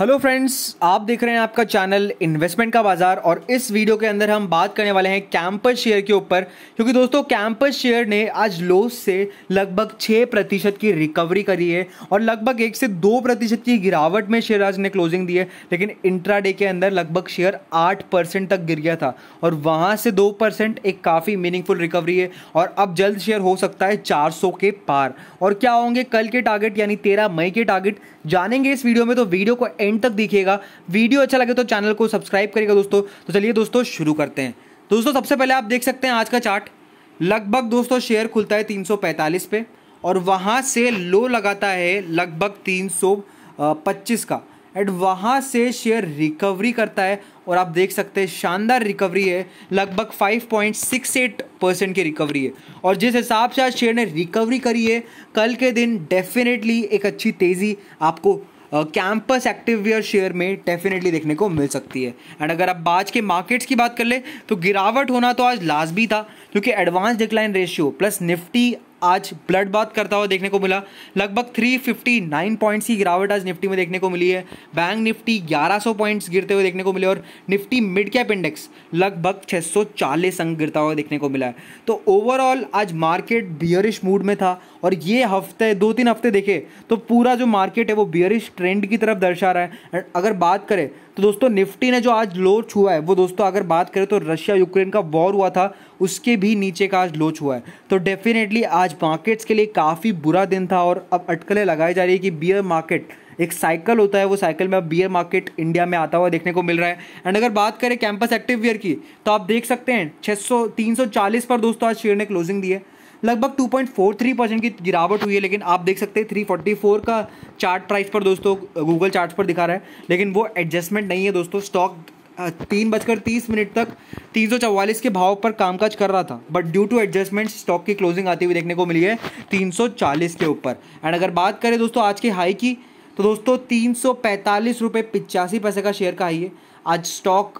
hello friends आप देख रहे हैं आपका चैनल इन्वेस्टमेंट का बाजार और इस वीडियो के अंदर हम बात करने वाले हैं कैंपस शेयर के ऊपर क्योंकि दोस्तों कैंपस शेयर ने आज लो से लगभग छः प्रतिशत की रिकवरी करी है और लगभग एक से दो प्रतिशत की गिरावट में शेयर आज ने क्लोजिंग दी है लेकिन इंट्राडे के अंदर लगभग शेयर आठ परसेंट तक गिर गया था और वहाँ से दो परसेंट एक काफ़ी मीनिंगफुल रिकवरी है और अब जल्द शेयर हो सकता है चार सौ के पार और क्या होंगे कल के टारगेट यानी तेरह मई के टारगेट जानेंगे इस वीडियो में तो वीडियो को एंड तक देखिएगा वीडियो अच्छा लगे तो चैनल को सब्सक्राइब करिएगा दोस्तों तो चलिए दोस्तों शुरू करते हैं दोस्तों सबसे पहले आप देख सकते हैं आज का चार्ट लगभग दोस्तों शेयर खुलता है 345 पे और वहाँ से लो लगाता है लगभग 325 का एंड वहाँ से शेयर रिकवरी करता है और आप देख सकते हैं शानदार रिकवरी है लगभग 5.68 परसेंट की रिकवरी है और जिस हिसाब से आज शेयर ने रिकवरी करी है कल के दिन डेफिनेटली एक अच्छी तेज़ी आपको कैंपस एक्टिव वेयर शेयर में डेफिनेटली देखने को मिल सकती है एंड अगर आप आज के मार्केट्स की बात कर ले तो गिरावट होना तो आज लाजमी था क्योंकि advance decline ratio plus Nifty आज ब्लड बात करता हुआ देखने को मिला लगभग 359 पॉइंट्स की गिरावट आज निफ्टी में देखने को मिली है बैंक निफ्टी 1100 पॉइंट्स गिरते हुए देखने को मिले और निफ्टी मिड कैप इंडेक्स लगभग 640 अंक गिरता हुआ देखने को मिला है तो ओवरऑल आज मार्केट बियरिश मूड में था और ये हफ्ते दो तीन हफ्ते देखे तो पूरा जो मार्केट है वो बियरिश ट्रेंड की तरफ दर्शा रहा है एंड अगर बात करें तो दोस्तों निफ्टी ने जो आज लो छुआ है वो दोस्तों अगर बात करें तो रशिया यूक्रेन का वॉर हुआ था उसके भी नीचे का आज लो छुआ है तो डेफिनेटली आज आज मार्केट्स के लिए काफ़ी बुरा दिन था और अब अटकलें लगाई जा रही है कि बियर मार्केट एक साइकिल होता है वो साइकिल में अब बियर मार्केट इंडिया में आता हुआ देखने को मिल रहा है एंड अगर बात करें कैंपस एक्टिव वियर की तो आप देख सकते हैं 600 340 पर दोस्तों आज शेयर ने क्लोजिंग दी है लगभग 2.43 परसेंट की गिरावट हुई है लेकिन आप देख सकते हैं 344 का चार्ट प्राइस पर दोस्तों गूगल चार्ट पर दिखा रहा है लेकिन वो एडजस्टमेंट नहीं है दोस्तों स्टॉक तीन बजकर तीस मिनट तक तीन सौ चवालीस के भाव पर कामकाज कर रहा था but due to adjustment stock की क्लोजिंग आती हुई देखने को मिली है तीन सौ चालीस के ऊपर एंड अगर बात करें दोस्तों आज के हाई की तो दोस्तों तीन सौ पैंतालीस रुपये पिचासी पैसे का शेयर का हाई है आज स्टॉक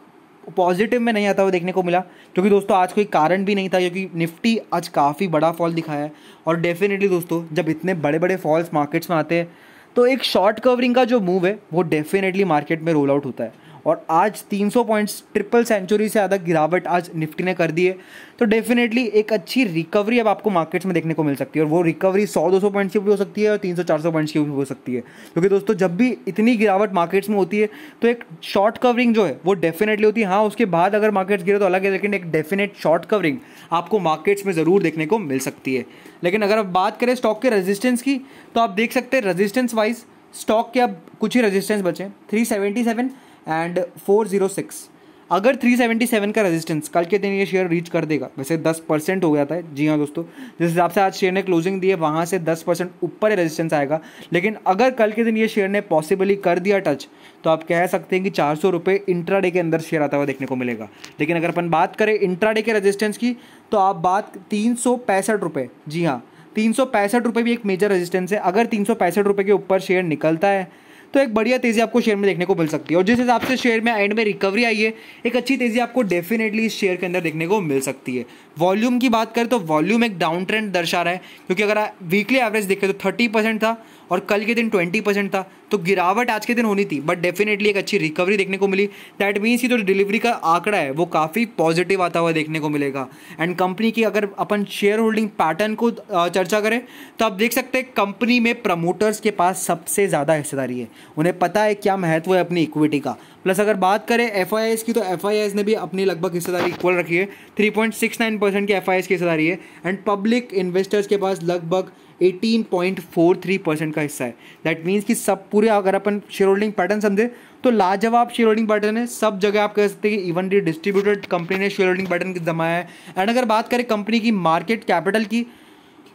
पॉजिटिव में नहीं आता हुआ देखने को मिला क्योंकि दोस्तों आज कोई कारण भी नहीं था क्योंकि निफ्टी आज काफ़ी बड़ा फॉल दिखाया है और डेफिनेटली दोस्तों जब इतने बड़े बड़े फॉल्स मार्केट्स में आते हैं तो एक शॉर्ट कवरिंग का जो मूव है वो डेफिनेटली मार्केट में रोल आउट होता है और आज 300 पॉइंट्स ट्रिपल सेंचुरी से ज़्यादा गिरावट आज निफ्टी ने कर दी है तो डेफिनेटली एक अच्छी रिकवरी अब आपको मार्केट्स में देखने को मिल सकती है और वो रिकवरी 100-200 पॉइंट्स की भी हो सकती है और 300-400 पॉइंट्स की भी हो सकती है क्योंकि तो दोस्तों जब भी इतनी गिरावट मार्केट्स में होती है तो एक शॉर्ट कवरिंग जो है वो डेफिनेटली होती है हाँ उसके बाद अगर मार्केट्स गिरे तो अलग है लेकिन एक डेफिनेट शॉर्ट कवरिंग आपको मार्केट्स में ज़रूर देखने को मिल सकती है लेकिन अगर आप बात करें स्टॉक के रेजिस्टेंस की तो आप देख सकते हैं रेजिस्टेंस वाइज स्टॉक के अब कुछ ही रेजिस्टेंस बचे seven and four zero six अगर थ्री सेवेंटी सेवन का रेजिस्टेंस कल के दिन ये शेयर रीच कर देगा वैसे दस परसेंट हो गया था जी हाँ दोस्तों जिस हिसाब से आज शेयर ने क्लोजिंग दी है वहाँ से दस परसेंट ऊपर रेजिस्टेंस आएगा लेकिन अगर कल के दिन ये शेयर ने पॉसिबली कर दिया टच तो आप कह सकते हैं कि चार सौ रुपये इंट्राडे के अंदर शेयर आता हुआ देखने को मिलेगा लेकिन अगर अपन बात करें इंट्राडे के रजिस्टेंस की तो आप बात तीन सौ पैंसठ रुपये जी हाँ तीन सौ पैंसठ रुपये भी एक मेजर रजिस्टेंस है अगर तीन सौ पैंसठ रुपये के ऊपर शेयर निकलता है तो एक बढ़िया तेजी आपको शेयर में देखने को मिल सकती है और जिस हिसाब से शेयर में एंड में रिकवरी आई है एक अच्छी तेजी आपको डेफिनेटली इस शेयर के अंदर देखने को मिल सकती है वॉल्यूम की बात करें तो वॉल्यूम एक डाउन ट्रेंड दर्शा रहा है क्योंकि अगर वीकली एवरेज देखें तो थर्टी परसेंट था और कल के दिन ट्वेंटी परसेंट था तो गिरावट आज के दिन होनी थी बट डेफिनेटली एक अच्छी रिकवरी देखने को मिली दैट मीन्स ये जो डिलीवरी का आंकड़ा है वो काफ़ी पॉजिटिव आता हुआ देखने को मिलेगा एंड कंपनी की अगर अपन शेयर होल्डिंग पैटर्न को चर्चा करें तो आप देख सकते हैं कंपनी में प्रमोटर्स के पास सबसे ज़्यादा हिस्सेदारी है उन्हें पता है क्या महत्व है अपनी इक्विटी का प्लस अगर बात करें एफ की तो एफ ने भी अपनी लगभग हिस्सेदारी इक्वल रखी है three point six nine percent की एफ आई केस आ रही है एंड पब्लिक इन्वेस्टर्स के पास लगभग eighteen point four three percent का हिस्सा है दैट मीन्स कि सब पूरे अगर अपन शेयर होल्डिंग पैटर्न समझे तो लाजवाब शेयर होल्डिंग पैटर्न है सब जगह आप कह सकते हैं कि इवन डिस्ट्रीब्यूटेड कंपनी ने शेयर होल्डिंग पैटर्न जमाया है एंड अगर बात करें कंपनी की मार्केट कैपिटल की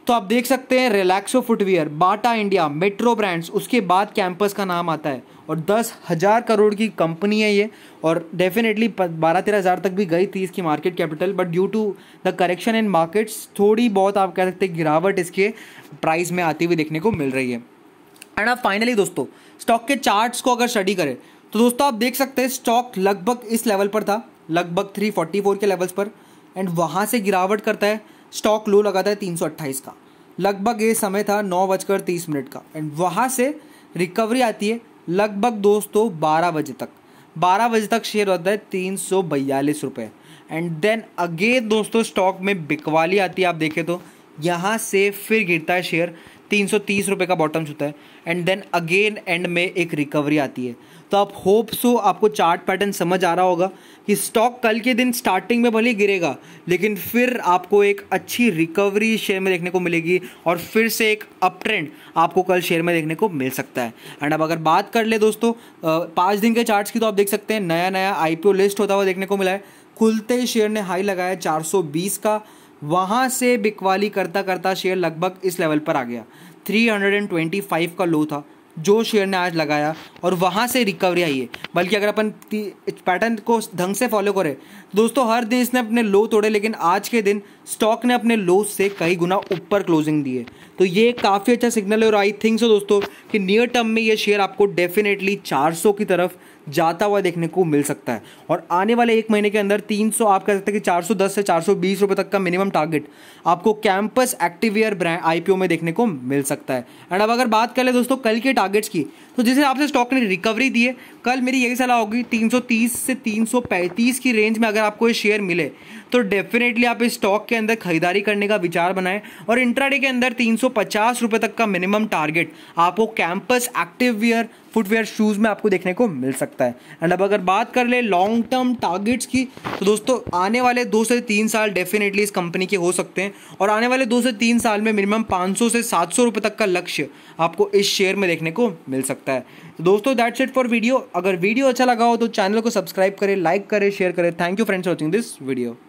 तो आप देख सकते हैं Relaxo footwear Bata India Metro Brands उसके बाद कैंपस का नाम आता है और दस हज़ार करोड़ की कंपनी है ये और डेफिनेटली बारह तेरह हज़ार तक भी गई थी इसकी market capital but due to the correction in markets थोड़ी बहुत आप कह सकते हैं गिरावट इसके प्राइस में आती हुई देखने को मिल रही है एंड आप फाइनली दोस्तों स्टॉक के चार्ट्स को अगर स्टडी करें तो दोस्तों आप देख सकते हैं स्टॉक लगभग इस लेवल पर था लगभग थ्री के लेवल्स पर एंड वहाँ से गिरावट करता है स्टॉक लो लगा था तीन का लगभग ये समय था नौ बजकर तीस मिनट का एंड वहाँ से रिकवरी आती है लगभग दोस्तों बारह बजे तक बारह बजे तक शेयर होता है तीन सौ बयालीस रुपये एंड देन अगेन दोस्तों स्टॉक में बिकवाली आती है आप देखें तो यहाँ से फिर गिरता है शेयर तीन सौ तीस रुपये का बॉटम छूता है एंड देन अगेन एंड में एक रिकवरी आती है तो आप होप सो आपको चार्ट पैटर्न समझ आ रहा होगा कि स्टॉक कल के दिन स्टार्टिंग में भले गिरेगा लेकिन फिर आपको एक अच्छी रिकवरी शेयर में देखने को मिलेगी और फिर से एक अप ट्रेंड आपको कल शेयर में देखने को मिल सकता है एंड अब अगर बात कर ले दोस्तों पाँच दिन के चार्ट्स की तो आप देख सकते हैं नया नया आई लिस्ट होता हुआ देखने को मिला है खुलते ही शेयर ने हाई लगाया चार का वहाँ से बिकवाली करता करता शेयर लगभग इस लेवल पर आ गया 325 का लो था जो शेयर ने आज लगाया और वहाँ से रिकवरी आई है बल्कि अगर अपन पैटर्न को ढंग से फॉलो करें दोस्तों हर दिन इसने अपने लो तोड़े लेकिन आज के दिन स्टॉक ने अपने लो से कई गुना ऊपर क्लोजिंग दी है तो ये काफ़ी अच्छा सिग्नल है और आई थिंक सो दोस्तों कि नियर टर्म में ये शेयर आपको डेफिनेटली 400 की तरफ जाता हुआ देखने को मिल सकता है और आने वाले एक महीने के अंदर 300 आप कह सकते हैं कि 410 से 420 रुपए तक का मिनिमम टारगेट आपको कैंपस एक्टिवियर ब्रांड आईपीओ में देखने को मिल सकता है एंड अब अगर बात कर ले दोस्तों कल के टारगेट्स की तो जिस हिसाब से स्टॉक ने रिकवरी दी है कल मेरी यही सलाह होगी 330 से 335 की रेंज में अगर आपको ये शेयर मिले तो डेफिनेटली आप इस स्टॉक के अंदर खरीदारी करने का विचार बनाएं और इंट्राडे के अंदर तीन सौ तक का मिनिमम टारगेट आपको कैंपस एक्टिवियर फुटवेयर शूज़ में आपको देखने को मिल सकता है एंड अब अगर बात कर ले लॉन्ग टर्म टारगेट्स की तो दोस्तों आने वाले दो से तीन साल डेफिनेटली इस कंपनी के हो सकते हैं और आने वाले दो से तीन साल में मिनिमम पाँच से सात सौ तक का लक्ष्य आपको इस शेयर में देखने को मिल सकता है तो दोस्तों दैट्स इट फॉर वीडियो अगर वीडियो अच्छा लगा हो तो चैनल को सब्सक्राइब करें लाइक करें शेयर करें thank you friends watching this video